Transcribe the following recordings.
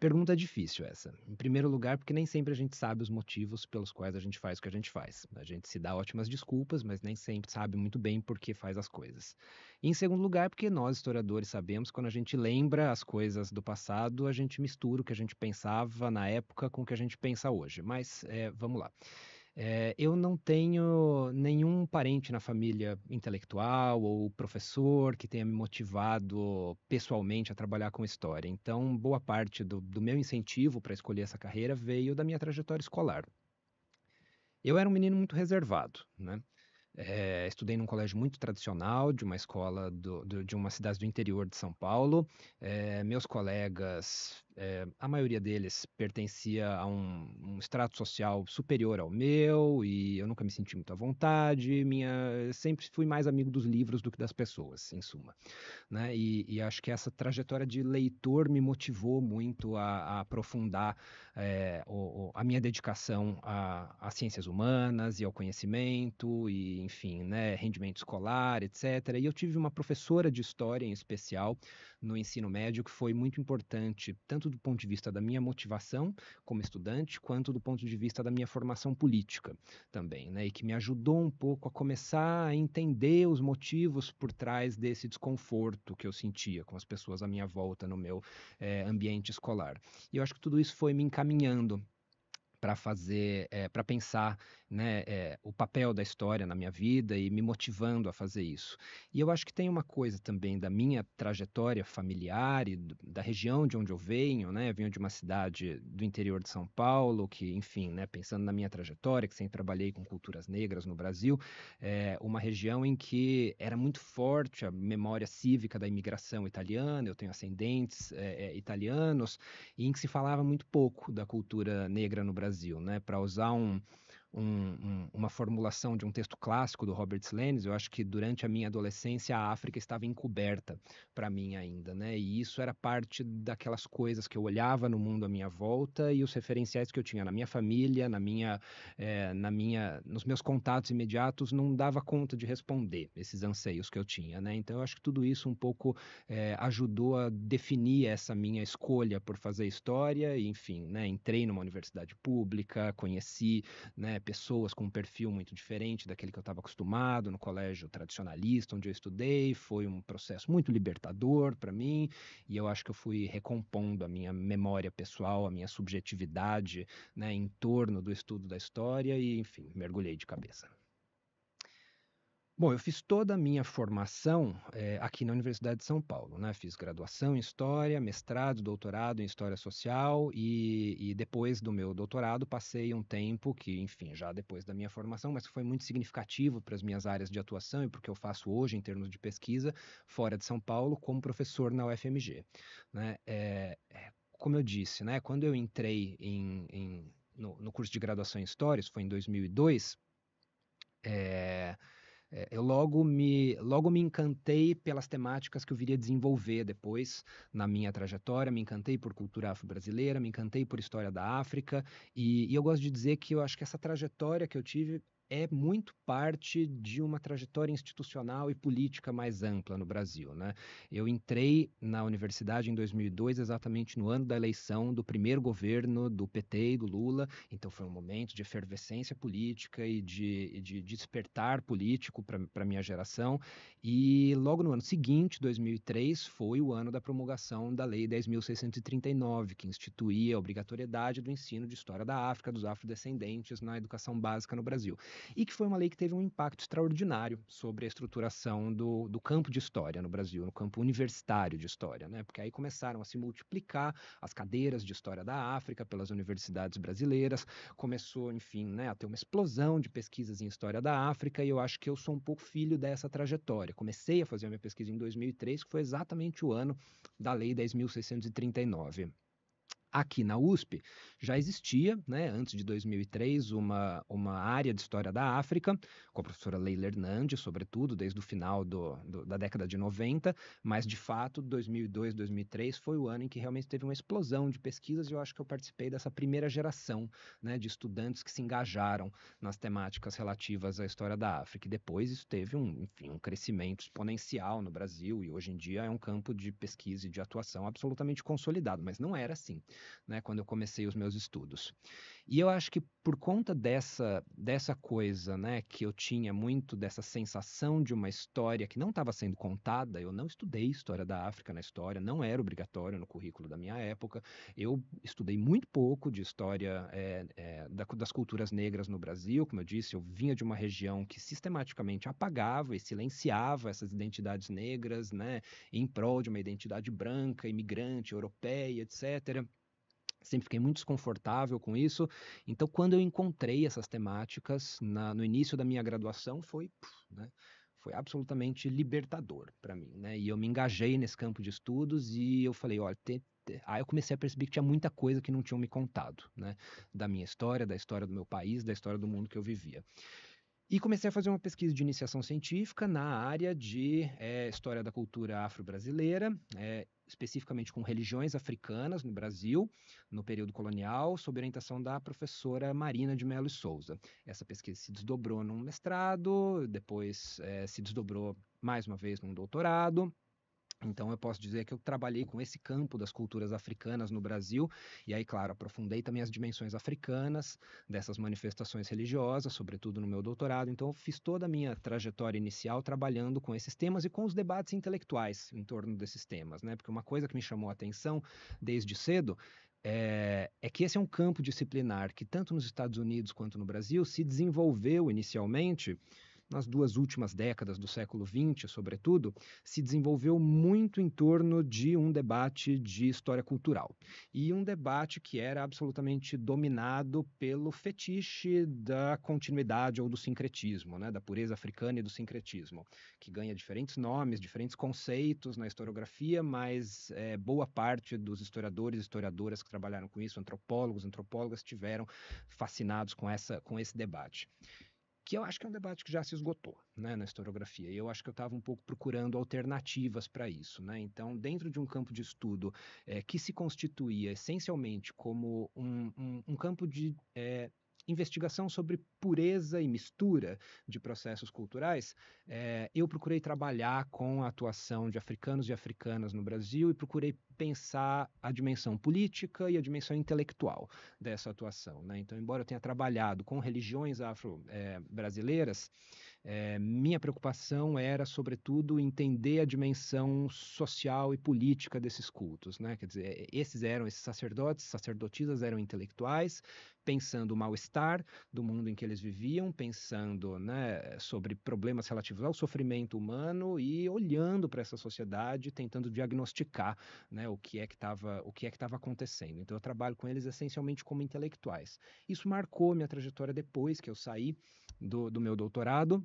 Pergunta difícil essa. Em primeiro lugar, porque nem sempre a gente sabe os motivos pelos quais a gente faz o que a gente faz. A gente se dá ótimas desculpas, mas nem sempre sabe muito bem por que faz as coisas. E em segundo lugar, porque nós historiadores sabemos que quando a gente lembra as coisas do passado, a gente mistura o que a gente pensava na época com o que a gente pensa hoje. Mas é, vamos lá. É, eu não tenho nenhum parente na família intelectual ou professor que tenha me motivado pessoalmente a trabalhar com história. Então, boa parte do, do meu incentivo para escolher essa carreira veio da minha trajetória escolar. Eu era um menino muito reservado, né? É, estudei num colégio muito tradicional, de uma escola do, do, de uma cidade do interior de São Paulo. É, meus colegas é, a maioria deles pertencia a um, um, extrato social superior ao meu e eu nunca me senti muito à vontade. Minha, sempre fui mais amigo dos livros do que das pessoas, em suma. Né? E, e acho que essa trajetória de leitor me motivou muito a, a aprofundar é, o, a minha dedicação às ciências humanas e ao conhecimento e, enfim, né, rendimento escolar, etc. E eu tive uma professora de história em especial no ensino médio que foi muito importante, tanto tanto do ponto de vista da minha motivação como estudante, quanto do ponto de vista da minha formação política também, né? E que me ajudou um pouco a começar a entender os motivos por trás desse desconforto que eu sentia com as pessoas à minha volta no meu é, ambiente escolar. E eu acho que tudo isso foi me encaminhando para fazer, é, eh, para pensar né, é, o papel da história na minha vida e me motivando a fazer isso. E eu acho que tem uma coisa também da minha trajetória familiar e da região de onde eu venho, né? Eu venho de uma cidade do interior de São Paulo, que, enfim, né, pensando na minha trajetória, que sempre trabalhei com culturas negras no Brasil, é uma região em que era muito forte a memória cívica da imigração italiana, eu tenho ascendentes é, italianos, e em que se falava muito pouco da cultura negra no Brasil Brasil, né? Para usar um, um, um, uma formulação de um texto clássico do Robert Lenz, eu acho que durante a minha adolescência a África estava encoberta para mim ainda, né? E isso era parte daquelas coisas que eu olhava no mundo à minha volta e os referenciais que eu tinha na minha família, na minha, é, na minha, nos meus contatos imediatos, não dava conta de responder esses anseios que eu tinha, né? Então eu acho que tudo isso um pouco é, ajudou a definir essa minha escolha por fazer história, e, enfim, né? Entrei numa universidade pública, conheci, né? pessoas com um perfil muito diferente daquele que eu estava acostumado no colégio tradicionalista onde eu estudei. Foi um processo muito libertador para mim e eu acho que eu fui recompondo a minha memória pessoal, a minha subjetividade né, em torno do estudo da história e, enfim, mergulhei de cabeça. Bom, eu fiz toda a minha formação eh, aqui na Universidade de São Paulo, né? Fiz graduação em História, mestrado, doutorado em História Social e, e, depois do meu doutorado passei um tempo que, enfim, já depois da minha formação, mas foi muito significativo para as minhas áreas de atuação e porque eu faço hoje em termos de pesquisa fora de São Paulo como professor na UFMG, né? É, como eu disse, né? Quando eu entrei em, em no, no, curso de graduação em História, isso foi em 2002, é é, eu logo me, logo me encantei pelas temáticas que eu viria desenvolver depois na minha trajetória, me encantei por cultura afro-brasileira, me encantei por história da África, e, e eu gosto de dizer que eu acho que essa trajetória que eu tive é muito parte de uma trajetória institucional e política mais ampla no Brasil. Né? Eu entrei na universidade em 2002, exatamente no ano da eleição do primeiro governo do PT e do Lula, então foi um momento de efervescência política e de, de despertar político para a minha geração. E logo no ano seguinte, 2003, foi o ano da promulgação da Lei 10.639, que instituía a obrigatoriedade do ensino de história da África, dos afrodescendentes na educação básica no Brasil e que foi uma lei que teve um impacto extraordinário sobre a estruturação do, do campo de história no Brasil, no campo universitário de história, né? Porque aí começaram a se multiplicar as cadeiras de história da África pelas universidades brasileiras, começou, enfim, né, a ter uma explosão de pesquisas em história da África, e eu acho que eu sou um pouco filho dessa trajetória. Comecei a fazer a minha pesquisa em 2003, que foi exatamente o ano da Lei 10.639 aqui na USP, já existia, né, antes de 2003, uma, uma área de história da África, com a professora Leila Hernandes, sobretudo, desde o final do, do, da década de 90, mas de fato, 2002, 2003 foi o ano em que realmente teve uma explosão de pesquisas e eu acho que eu participei dessa primeira geração né, de estudantes que se engajaram nas temáticas relativas à história da África. E depois isso teve um, enfim, um crescimento exponencial no Brasil e hoje em dia é um campo de pesquisa e de atuação absolutamente consolidado, mas não era assim né, quando eu comecei os meus estudos. E eu acho que por conta dessa, dessa coisa, né, que eu tinha muito dessa sensação de uma história que não estava sendo contada, eu não estudei história da África na história, não era obrigatório no currículo da minha época, eu estudei muito pouco de história é, é, das culturas negras no Brasil, como eu disse, eu vinha de uma região que sistematicamente apagava e silenciava essas identidades negras, né, em prol de uma identidade branca, imigrante, europeia, etc. Sempre fiquei muito desconfortável com isso. Então, quando eu encontrei essas temáticas na, no início da minha graduação, foi, né, foi absolutamente libertador para mim. Né? E eu me engajei nesse campo de estudos e eu falei: olha, te, te... aí eu comecei a perceber que tinha muita coisa que não tinham me contado, né? da minha história, da história do meu país, da história do mundo que eu vivia. E comecei a fazer uma pesquisa de iniciação científica na área de é, história da cultura afro-brasileira, é, especificamente com religiões africanas no Brasil, no período colonial, sob orientação da professora Marina de Melo e Souza. Essa pesquisa se desdobrou num mestrado, depois é, se desdobrou mais uma vez num doutorado, então, eu posso dizer que eu trabalhei com esse campo das culturas africanas no Brasil, e aí, claro, aprofundei também as dimensões africanas dessas manifestações religiosas, sobretudo no meu doutorado. Então, eu fiz toda a minha trajetória inicial trabalhando com esses temas e com os debates intelectuais em torno desses temas, né? Porque uma coisa que me chamou a atenção desde cedo é, é, que esse é um campo disciplinar que, tanto nos Estados Unidos quanto no Brasil, se desenvolveu inicialmente nas duas últimas décadas do século XX, sobretudo, se desenvolveu muito em torno de um debate de história cultural. E um debate que era absolutamente dominado pelo fetiche da continuidade ou do sincretismo, né, da pureza africana e do sincretismo, que ganha diferentes nomes, diferentes conceitos na historiografia, mas é, boa parte dos historiadores e historiadoras que trabalharam com isso, antropólogos, antropólogas, tiveram fascinados com, essa, com esse debate que eu acho que é um debate que já se esgotou né, na historiografia. E eu acho que eu estava um pouco procurando alternativas para isso. Né? Então, dentro de um campo de estudo é, que se constituía essencialmente como um, um, um campo de é, investigação sobre pureza e mistura de processos culturais, é, eu procurei trabalhar com a atuação de africanos e africanas no Brasil e procurei pensar a dimensão política e a dimensão intelectual dessa atuação. Né? Então, embora eu tenha trabalhado com religiões afro-brasileiras, eh, é, é, minha preocupação era, sobretudo, entender a dimensão social e política desses cultos. Né? Quer dizer, eh, esses eram esses sacerdotes, sacerdotisas eram intelectuais, pensando o mal-estar do mundo em que eles viviam, pensando né, sobre problemas relativos ao sofrimento humano e olhando para essa sociedade, tentando diagnosticar né, o que é que estava o que é que estava acontecendo. Então eu trabalho com eles essencialmente como intelectuais. Isso marcou minha trajetória depois que eu saí do, do meu doutorado.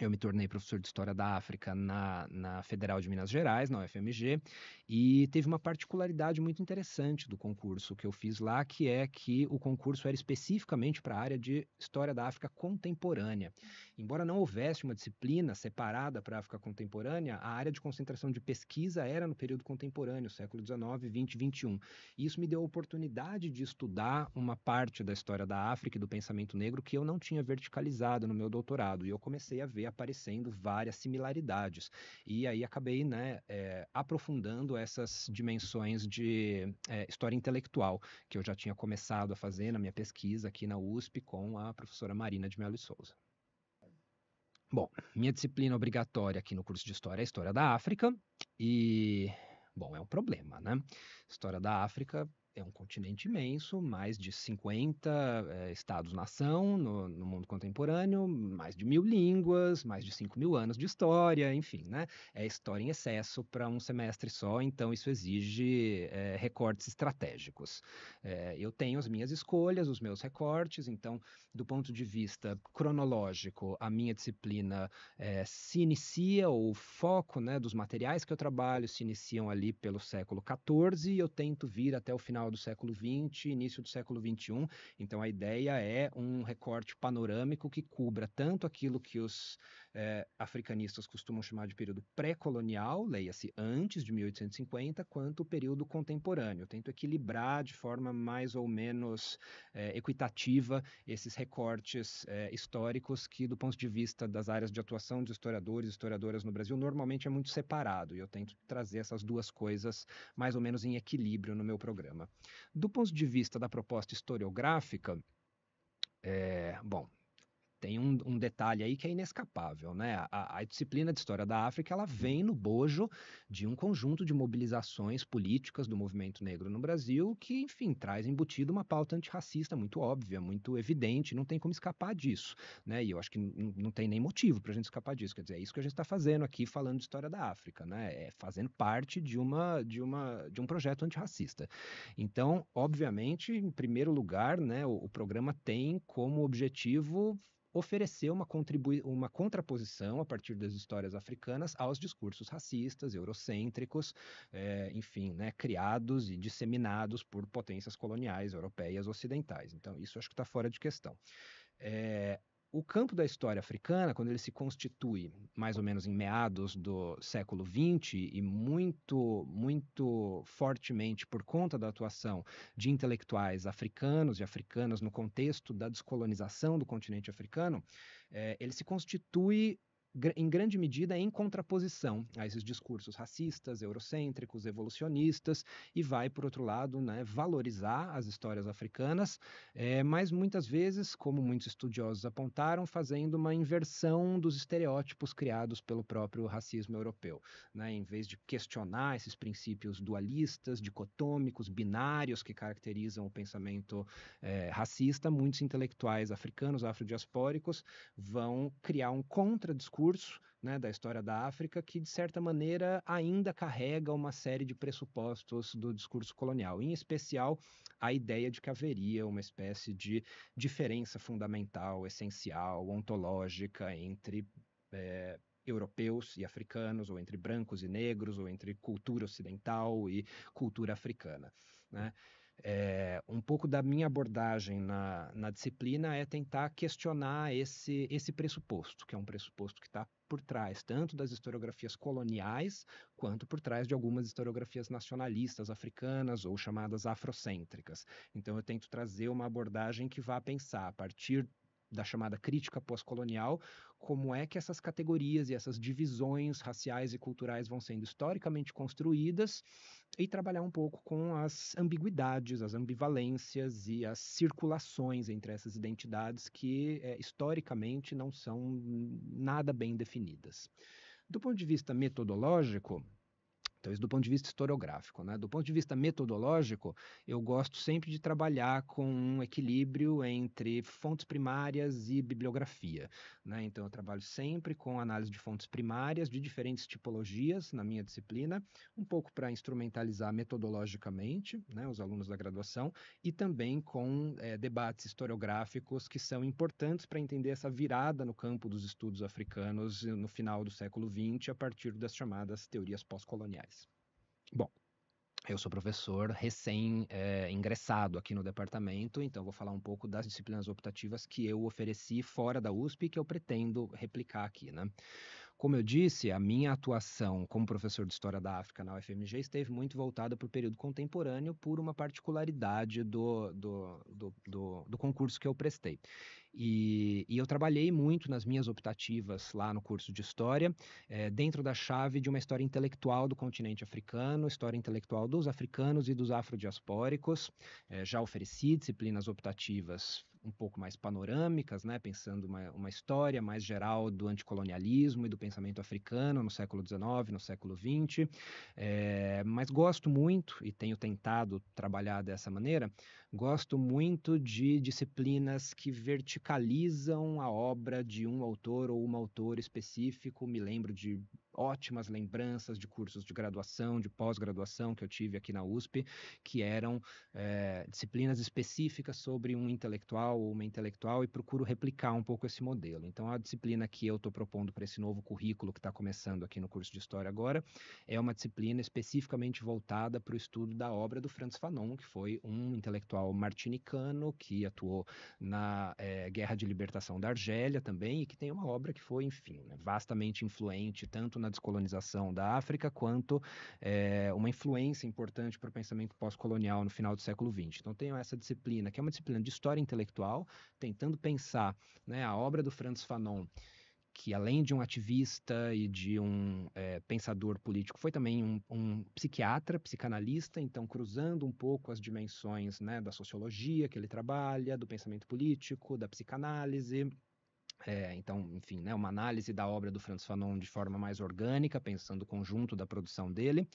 Eu me tornei professor de História da África na, na Federal de Minas Gerais, na UFMG, e teve uma particularidade muito interessante do concurso que eu fiz lá, que é que o concurso era especificamente para a área de História da África Contemporânea. Embora não houvesse uma disciplina separada para a África contemporânea, a área de concentração de pesquisa era no período contemporâneo, século XIX, XX, XXI. E isso me deu a oportunidade de estudar uma parte da história da África e do pensamento negro que eu não tinha verticalizado no meu doutorado. E eu comecei a ver aparecendo várias similaridades. E aí acabei né, é, aprofundando essas dimensões de é, história intelectual que eu já tinha começado a fazer na minha pesquisa aqui na USP com a professora Marina de Melo e Souza. Bom, minha disciplina obrigatória aqui no curso de História é História da África e, bom, é um problema, né? História da África é um continente imenso, mais de 50 é, eh, estados-nação no, no, mundo contemporâneo, mais de mil línguas, mais de 5 mil anos de história, enfim, né? É história em excesso para um semestre só, então isso exige é, recortes estratégicos. É, eu tenho as minhas escolhas, os meus recortes, então, do ponto de vista cronológico, a minha disciplina se inicia, o foco né, dos materiais que eu trabalho se iniciam ali pelo século XIV e eu tento vir até o final do século XX, início do século XXI. Então a ideia é um recorte panorâmico que cubra tanto aquilo que os é, africanistas costumam chamar de período pré-colonial, leia-se antes de 1850, quanto o período contemporâneo. Eu tento equilibrar de forma mais ou menos é, equitativa esses recortes é, históricos que, do ponto de vista das áreas de atuação de historiadores e historiadoras no Brasil, normalmente é muito separado. E eu tento trazer essas duas coisas mais ou menos em equilíbrio no meu programa. Do ponto de vista da proposta historiográfica, é, bom, tem um, um, detalhe aí que é inescapável, né? A, a, disciplina de História da África, ela vem no bojo de um conjunto de mobilizações políticas do movimento negro no Brasil que, enfim, traz embutido uma pauta antirracista muito óbvia, muito evidente, não tem como escapar disso, né? E eu acho que não tem nem motivo para a gente escapar disso, quer dizer, é isso que a gente está fazendo aqui falando de História da África, né? É fazendo parte de, uma, de, uma, de um projeto antirracista. Então, obviamente, em primeiro lugar, né, o, o programa tem como objetivo ofereceu uma, contribui uma contraposição a partir das histórias africanas aos discursos racistas, eurocêntricos, é, enfim, né, criados e disseminados por potências coloniais europeias ocidentais. Então, isso acho que está fora de questão. É, o campo da história africana, quando ele se constitui mais ou menos em meados do século XX e muito, muito fortemente por conta da atuação de intelectuais africanos e africanas no contexto da descolonização do continente africano, é, ele se constitui em grande medida em contraposição a esses discursos racistas, eurocêntricos, evolucionistas, e vai, por outro lado, né, valorizar as histórias africanas, é, mas muitas vezes, como muitos estudiosos apontaram, fazendo uma inversão dos estereótipos criados pelo próprio racismo europeu. Né? Em vez de questionar esses princípios dualistas, dicotômicos, binários que caracterizam o pensamento é, racista, muitos intelectuais africanos, afrodiaspóricos, vão criar um contradiscurso né, da história da África que, de certa maneira, ainda carrega uma série de pressupostos do discurso colonial, em especial a ideia de que haveria uma espécie de diferença fundamental, essencial, ontológica entre. É, europeus e africanos, ou entre brancos e negros, ou entre cultura ocidental e cultura africana. Né? É, um pouco da minha abordagem na, na disciplina é tentar questionar esse, esse pressuposto, que é um pressuposto que está por trás tanto das historiografias coloniais quanto por trás de algumas historiografias nacionalistas africanas ou chamadas afrocêntricas. Então eu tento trazer uma abordagem que vá pensar a partir da chamada crítica pós-colonial, como é que essas categorias e essas divisões raciais e culturais vão sendo historicamente construídas e trabalhar um pouco com as ambiguidades, as ambivalências e as circulações entre essas identidades que é, historicamente não são nada bem definidas. Do ponto de vista metodológico, então, isso do ponto de vista historiográfico. Né? Do ponto de vista metodológico, eu gosto sempre de trabalhar com um equilíbrio entre fontes primárias e bibliografia. Né? Então, eu trabalho sempre com análise de fontes primárias de diferentes tipologias na minha disciplina, um pouco para instrumentalizar metodologicamente né, os alunos da graduação e também com é, debates historiográficos que são importantes para entender essa virada no campo dos estudos africanos no final do século XX a partir das chamadas teorias pós-coloniais. Bom, eu sou professor recém-ingressado eh, é, aqui no departamento, então vou falar um pouco das disciplinas optativas que eu ofereci fora da USP e que eu pretendo replicar aqui, né? Como eu disse, a minha atuação como professor de História da África na UFMG esteve muito voltada para o período contemporâneo por uma particularidade do, do, do, do, do concurso que eu prestei. E, e eu trabalhei muito nas minhas optativas lá no curso de História, é, dentro da chave de uma história intelectual do continente africano, história intelectual dos africanos e dos afrodiaspóricos. É, já ofereci disciplinas optativas um pouco mais panorâmicas, né, pensando uma, uma história mais geral do anticolonialismo e do pensamento africano no século XIX, no século XX, é, eh, mas gosto muito, e tenho tentado trabalhar dessa maneira, gosto muito de disciplinas que verticalizam a obra de um autor ou uma autora específico, me lembro de ótimas lembranças de cursos de graduação, de pós-graduação que eu tive aqui na USP, que eram é, disciplinas específicas sobre um intelectual ou uma intelectual, e procuro replicar um pouco esse modelo. Então, a disciplina que eu estou propondo para esse novo currículo que está começando aqui no curso de História agora é uma disciplina especificamente voltada para o estudo da obra do Franz Fanon, que foi um intelectual martinicano que atuou na é, Guerra de Libertação da Argélia também, e que tem uma obra que foi, enfim, né, vastamente influente tanto na descolonização da África, quanto é, uma influência importante para o pensamento pós-colonial no final do século XX. Então, tenho essa disciplina, que é uma disciplina de história intelectual, tentando pensar né, a obra do Franz Fanon que além de um ativista e de um é, pensador político, foi também um, um, psiquiatra, psicanalista, então cruzando um pouco as dimensões né, da sociologia que ele trabalha, do pensamento político, da psicanálise, é, então, enfim, né, uma análise da obra do Franz Fanon de forma mais orgânica, pensando o conjunto da produção dele.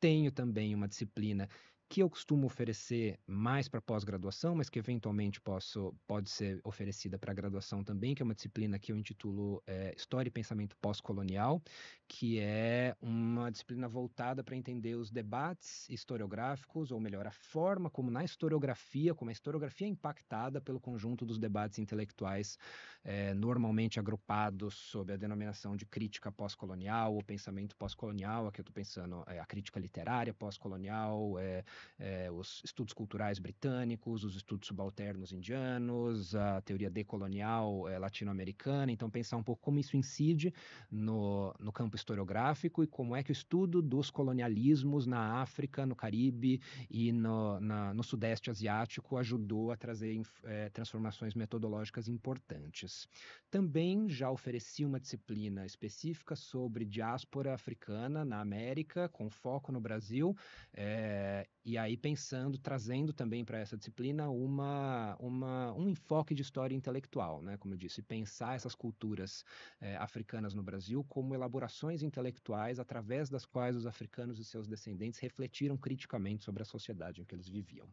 Tenho também uma disciplina que eu costumo oferecer mais para pós-graduação, mas que eventualmente posso, pode ser oferecida para graduação também, que é uma disciplina que eu intitulo é, História e Pensamento Pós-Colonial, que é uma disciplina voltada para entender os debates historiográficos, ou melhor, a forma como na historiografia, como a historiografia é impactada pelo conjunto dos debates intelectuais é, normalmente agrupados sob a denominação de crítica pós-colonial ou pensamento pós-colonial, aqui eu estou pensando é, a crítica literária pós-colonial, é, é, os estudos culturais britânicos, os estudos subalternos indianos, a teoria decolonial é, latino-americana. Então, pensar um pouco como isso incide no, no campo historiográfico e como é que o estudo dos colonialismos na África, no Caribe e no, na, no Sudeste Asiático ajudou a trazer é, transformações metodológicas importantes. Também já ofereci uma disciplina específica sobre diáspora africana na América, com foco no Brasil, é, e aí pensando, trazendo também para essa disciplina uma, uma, um enfoque de história intelectual, né? Como eu disse, pensar essas culturas é, africanas no Brasil como elaborações intelectuais através das quais os africanos e seus descendentes refletiram criticamente sobre a sociedade em que eles viviam.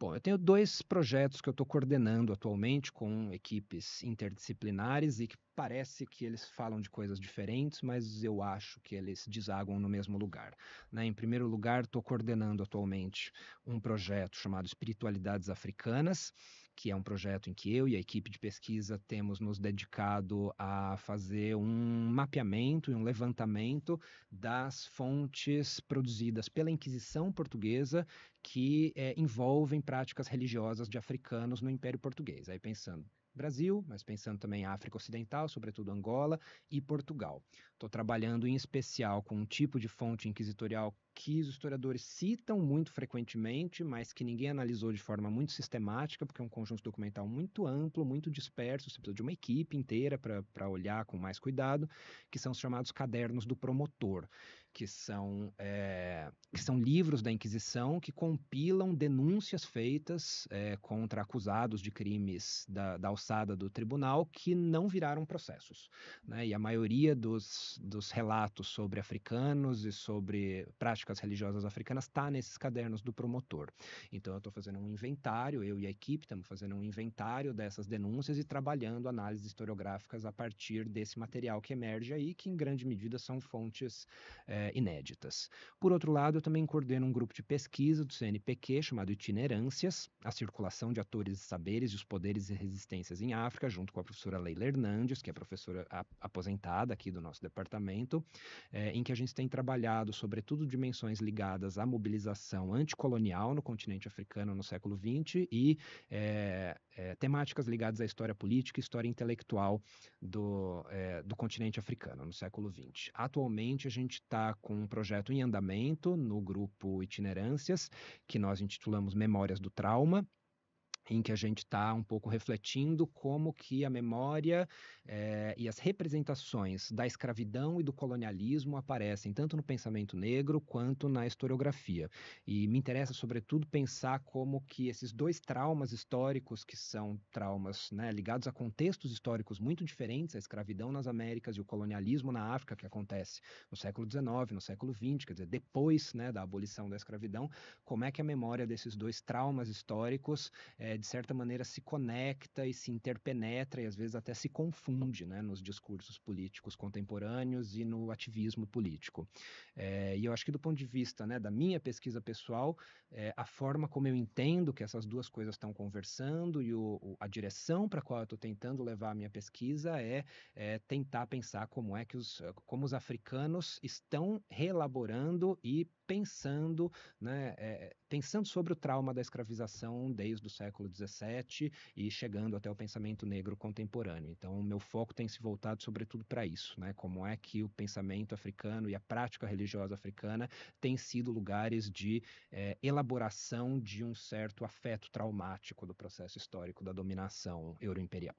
Bom, eu tenho dois projetos que eu estou coordenando atualmente com equipes interdisciplinares e que parece que eles falam de coisas diferentes, mas eu acho que eles desaguam no mesmo lugar. Né? Em primeiro lugar, estou coordenando atualmente um projeto chamado Espiritualidades Africanas, que é um projeto em que eu e a equipe de pesquisa temos nos dedicado a fazer um mapeamento e um levantamento das fontes produzidas pela Inquisição Portuguesa que é, envolvem práticas religiosas de africanos no Império Português. Aí pensando, Brasil, mas pensando também África Ocidental, sobretudo Angola e Portugal. Estou trabalhando em especial com um tipo de fonte inquisitorial que os historiadores citam muito frequentemente, mas que ninguém analisou de forma muito sistemática, porque é um conjunto documental muito amplo, muito disperso, você precisa de uma equipe inteira para olhar com mais cuidado, que são os chamados cadernos do promotor, que são, é, que são livros da Inquisição que compilam denúncias feitas é, contra acusados de crimes da, da alçada do tribunal que não viraram processos. Né? E a maioria dos dos, relatos sobre africanos e sobre práticas religiosas africanas está nesses cadernos do promotor. Então, eu estou fazendo um inventário, eu e a equipe estamos fazendo um inventário dessas denúncias e trabalhando análises historiográficas a partir desse material que emerge aí, que em grande medida são fontes é, inéditas. Por outro lado, eu também coordeno um grupo de pesquisa do CNPq chamado Itinerâncias, a circulação de atores e saberes e os poderes e resistências em África, junto com a professora Leila Hernandes, que é professora aposentada aqui do nosso departamento departamento, é, eh, em que a gente tem trabalhado, sobretudo, dimensões ligadas à mobilização anticolonial no continente africano no século XX e é, é, temáticas ligadas à história política e história intelectual do, do continente africano no século XX. Atualmente, a gente está com um projeto em andamento no grupo Itinerâncias, que nós intitulamos Memórias do Trauma em que a gente está um pouco refletindo como que a memória é, e as representações da escravidão e do colonialismo aparecem tanto no pensamento negro quanto na historiografia. E me interessa, sobretudo, pensar como que esses dois traumas históricos, que são traumas né, ligados a contextos históricos muito diferentes, a escravidão nas Américas e o colonialismo na África, que acontece no século XIX, no século XX, quer dizer, depois né, da abolição da escravidão, como é que a memória desses dois traumas históricos é, de certa maneira, se conecta e se interpenetra e às vezes até se confunde né, nos discursos políticos contemporâneos e no ativismo político. É, e eu acho que, do ponto de vista né, da minha pesquisa pessoal, é, a forma como eu entendo que essas duas coisas estão conversando e o, o, a direção para a qual eu estou tentando levar a minha pesquisa é, é, tentar pensar como é que os, como os africanos estão reelaborando e pensando, né, é, pensando sobre o trauma da escravização desde o século XVII e chegando até o pensamento negro contemporâneo. Então, meu foco tem se voltado sobretudo para isso, né, como é que o pensamento africano e a prática religiosa africana têm sido lugares de é, elaboração de um certo afeto traumático do processo histórico da dominação euroimperial.